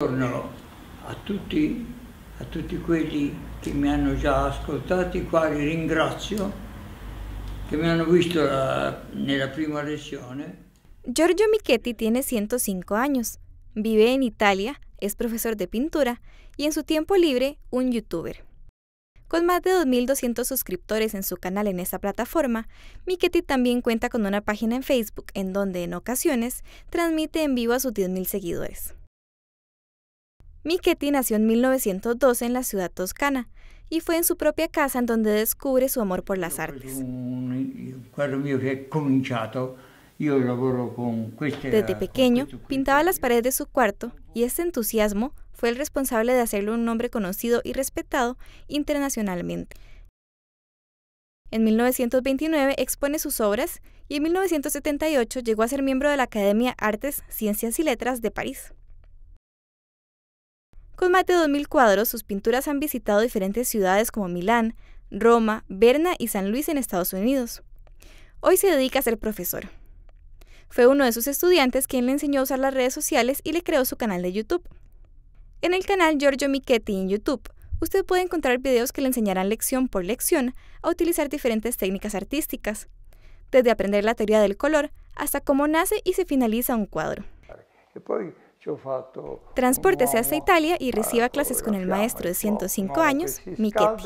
a tutti, a tutti quelli che mi hanno già ascoltato, i quali ringrazio, che mi hanno visto la, nella prima Giorgio Michetti tiene 105 años, vive en Italia, es profesor de pintura y en su tiempo libre un youtuber. Con más de 2.200 suscriptores en su canal en esa plataforma, Miquetti también cuenta con una página en Facebook en donde en ocasiones transmite en vivo a sus 10.000 seguidores. Michetti nació en 1912 en la ciudad toscana y fue en su propia casa en donde descubre su amor por las artes. Desde pequeño pintaba las paredes de su cuarto y este entusiasmo fue el responsable de hacerlo un nombre conocido y respetado internacionalmente. En 1929 expone sus obras y en 1978 llegó a ser miembro de la Academia Artes, Ciencias y Letras de París. Con más de 2.000 cuadros, sus pinturas han visitado diferentes ciudades como Milán, Roma, Berna y San Luis en Estados Unidos. Hoy se dedica a ser profesor. Fue uno de sus estudiantes quien le enseñó a usar las redes sociales y le creó su canal de YouTube. En el canal Giorgio Michetti en YouTube, usted puede encontrar videos que le enseñarán lección por lección a utilizar diferentes técnicas artísticas, desde aprender la teoría del color hasta cómo nace y se finaliza un cuadro. Transpórtese hasta Italia y reciba clases con el maestro de 105 años, Michetti.